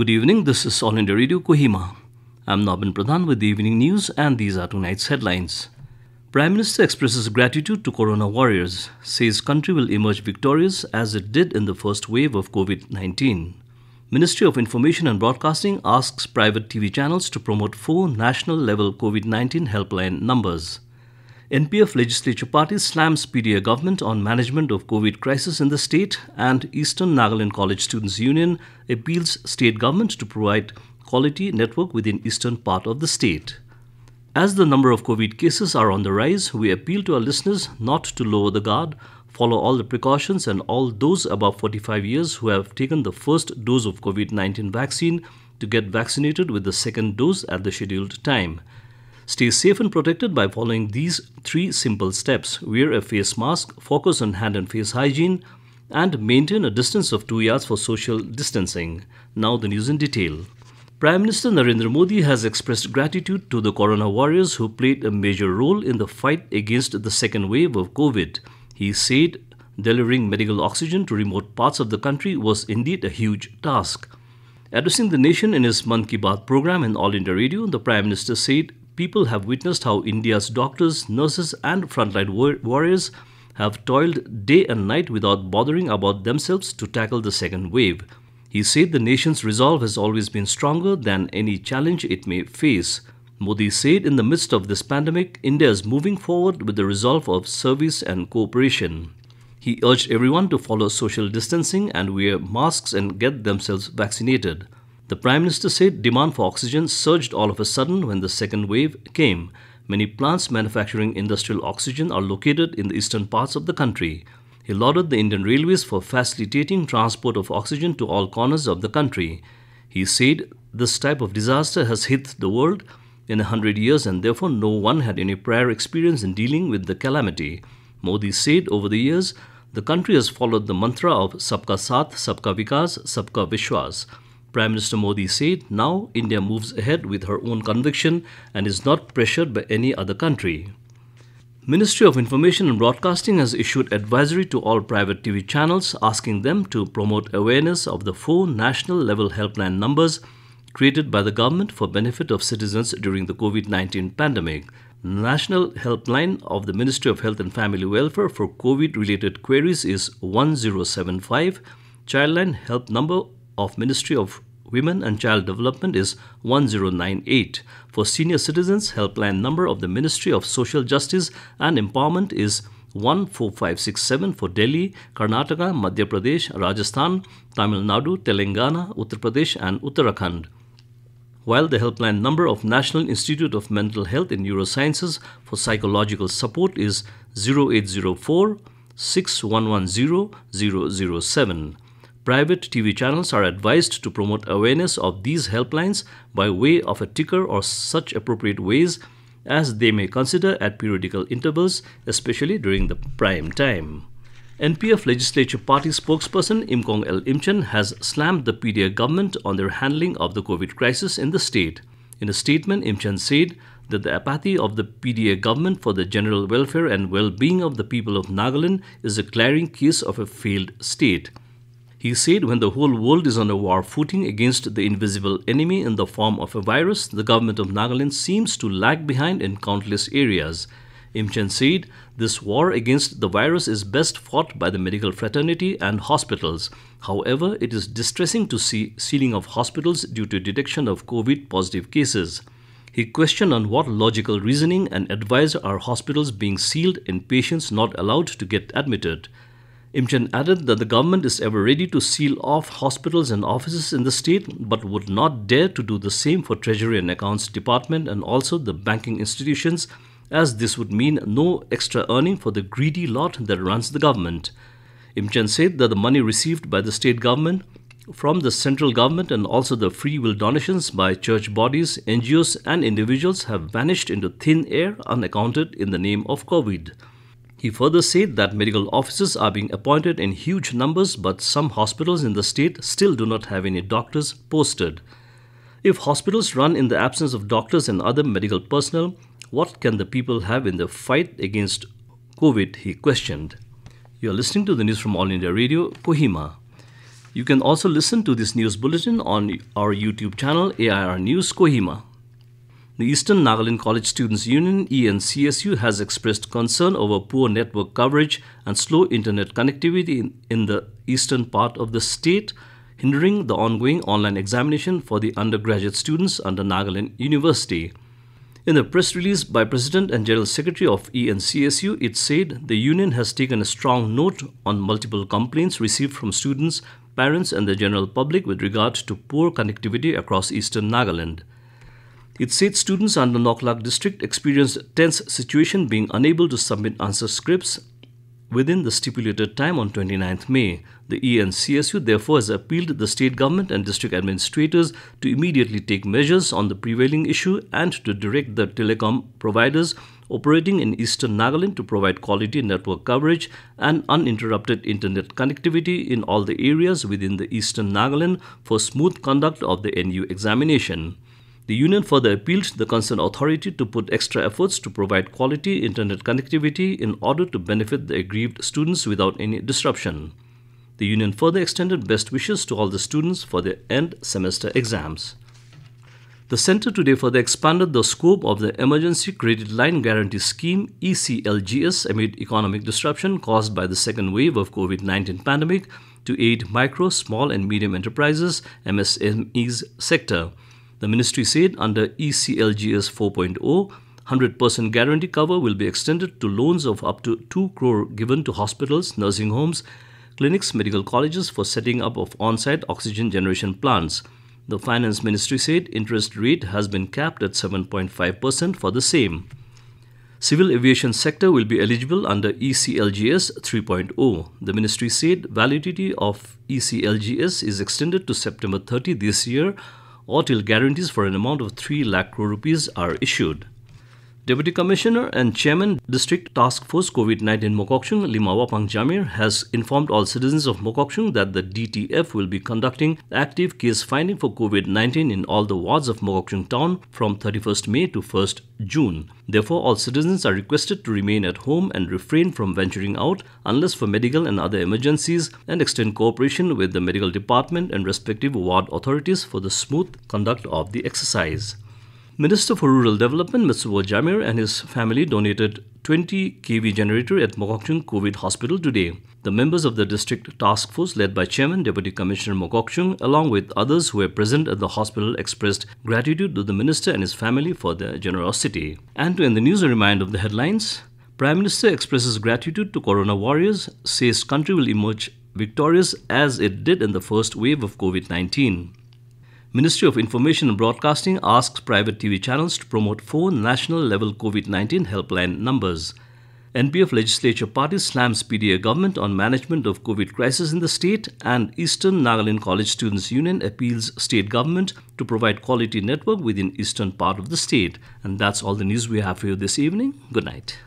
Good evening, this is All India Radio Kohima. I'm Nabin Pradhan with the evening news and these are tonight's headlines. Prime Minister expresses gratitude to corona warriors, says country will emerge victorious as it did in the first wave of COVID-19. Ministry of Information and Broadcasting asks private TV channels to promote four national level COVID-19 helpline numbers. NPF legislature party slams PDA government on management of COVID crisis in the state and Eastern Nagaland College Students Union appeals state government to provide quality network within eastern part of the state. As the number of COVID cases are on the rise, we appeal to our listeners not to lower the guard, follow all the precautions and all those above 45 years who have taken the first dose of COVID-19 vaccine to get vaccinated with the second dose at the scheduled time. Stay safe and protected by following these three simple steps. Wear a face mask, focus on hand and face hygiene, and maintain a distance of 2 yards for social distancing. Now the news in detail. Prime Minister Narendra Modi has expressed gratitude to the corona warriors who played a major role in the fight against the second wave of COVID. He said delivering medical oxygen to remote parts of the country was indeed a huge task. Addressing the nation in his Mann Ki Baat program in All India Radio, the Prime Minister said people have witnessed how India's doctors, nurses, and frontline warriors have toiled day and night without bothering about themselves to tackle the second wave. He said the nation's resolve has always been stronger than any challenge it may face. Modi said in the midst of this pandemic, India is moving forward with the resolve of service and cooperation. He urged everyone to follow social distancing and wear masks and get themselves vaccinated. The Prime Minister said demand for oxygen surged all of a sudden when the second wave came. Many plants manufacturing industrial oxygen are located in the eastern parts of the country. He lauded the Indian Railways for facilitating transport of oxygen to all corners of the country. He said this type of disaster has hit the world in a hundred years and therefore no one had any prior experience in dealing with the calamity. Modi said over the years, the country has followed the mantra of Sabka Saath, Sabka Vikas, Sabka Vishwas. Prime Minister Modi said now India moves ahead with her own conviction and is not pressured by any other country. Ministry of Information and Broadcasting has issued advisory to all private TV channels asking them to promote awareness of the four national level helpline numbers created by the government for benefit of citizens during the COVID-19 pandemic. National helpline of the Ministry of Health and Family Welfare for COVID related queries is 1075. Childline help number of Ministry of Women and Child Development is 1098. For senior citizens, helpline number of the Ministry of Social Justice and Empowerment is 14567 for Delhi, Karnataka, Madhya Pradesh, Rajasthan, Tamil Nadu, Telangana, Uttar Pradesh and Uttarakhand. While the helpline number of National Institute of Mental Health and Neurosciences for psychological support is 0804 6110 007 private TV channels are advised to promote awareness of these helplines by way of a ticker or such appropriate ways as they may consider at periodical intervals, especially during the prime time. NPF legislature party spokesperson Imkong El Imchan has slammed the PDA government on their handling of the COVID crisis in the state. In a statement, Imchan said that the apathy of the PDA government for the general welfare and well being of the people of Nagaland is a glaring case of a failed state. He said when the whole world is on a war footing against the invisible enemy in the form of a virus, the government of Nagaland seems to lag behind in countless areas. Imchen said this war against the virus is best fought by the medical fraternity and hospitals. However, it is distressing to see sealing of hospitals due to detection of COVID positive cases. He questioned on what logical reasoning and advised are hospitals being sealed and patients not allowed to get admitted. Imchan added that the government is ever ready to seal off hospitals and offices in the state but would not dare to do the same for Treasury and Accounts Department and also the banking institutions as this would mean no extra earning for the greedy lot that runs the government. Imchan said that the money received by the state government from the central government and also the free will donations by church bodies, NGOs, and individuals have vanished into thin air unaccounted in the name of COVID. He further said that medical officers are being appointed in huge numbers, but some hospitals in the state still do not have any doctors posted. If hospitals run in the absence of doctors and other medical personnel, what can the people have in the fight against COVID? He questioned. You are listening to the news from All India Radio, Kohima. You can also listen to this news bulletin on our YouTube channel, AIR News Kohima. The Eastern Nagaland College Students Union ENCSU has expressed concern over poor network coverage and slow internet connectivity in, in the eastern part of the state, hindering the ongoing online examination for the undergraduate students under Nagaland University. In a press release by President and General Secretary of ENCSU, it said the union has taken a strong note on multiple complaints received from students, parents, and the general public with regard to poor connectivity across eastern Nagaland. It said students under Noklak district experienced tense situation being unable to submit answer scripts within the stipulated time on 29th May. The ENCSU therefore has appealed the state government and district administrators to immediately take measures on the prevailing issue and to direct the telecom providers operating in eastern Nagaland to provide quality network coverage and uninterrupted internet connectivity in all the areas within the eastern Nagaland for smooth conduct of the NU examination. The union further appealed the concerned authority to put extra efforts to provide quality internet connectivity in order to benefit the aggrieved students without any disruption. The union further extended best wishes to all the students for their end semester exams. The center today further expanded the scope of the Emergency Credit Line Guarantee Scheme ECLGS amid economic disruption caused by the second wave of COVID-19 pandemic to aid micro, small and medium enterprises MSMEs sector. The ministry said under ECLGS 4.0, 100% guarantee cover will be extended to loans of up to 2 crore given to hospitals, nursing homes, clinics, medical colleges for setting up of on-site oxygen generation plants. The finance ministry said interest rate has been capped at 7.5% for the same. Civil aviation sector will be eligible under ECLGS 3.0. The ministry said validity of ECLGS is extended to September 30 this year or till guarantees for an amount of 3 lakh crore rupees are issued. Deputy Commissioner and Chairman District Task Force COVID-19 Mokokchung Limawa Pangjamir has informed all citizens of Mokokchung that the DTF will be conducting active case finding for COVID-19 in all the wards of Mokokchung town from 31st May to 1st June. Therefore, all citizens are requested to remain at home and refrain from venturing out unless for medical and other emergencies and extend cooperation with the medical department and respective ward authorities for the smooth conduct of the exercise. Minister for Rural Development, Mr. Jamir, and his family donated 20 kV generator at Mokokchung COVID Hospital today. The members of the district task force led by Chairman Deputy Commissioner Mokokchung along with others who were present at the hospital expressed gratitude to the minister and his family for their generosity. And to end the news, a reminder of the headlines. Prime Minister expresses gratitude to corona warriors, says country will emerge victorious as it did in the first wave of COVID 19. Ministry of Information and Broadcasting asks private TV channels to promote four national level COVID 19 helpline numbers. NPF legislature party slams PDA government on management of COVID crisis in the state, and Eastern Nagaland College Students Union appeals state government to provide quality network within eastern part of the state. And that's all the news we have for you this evening. Good night.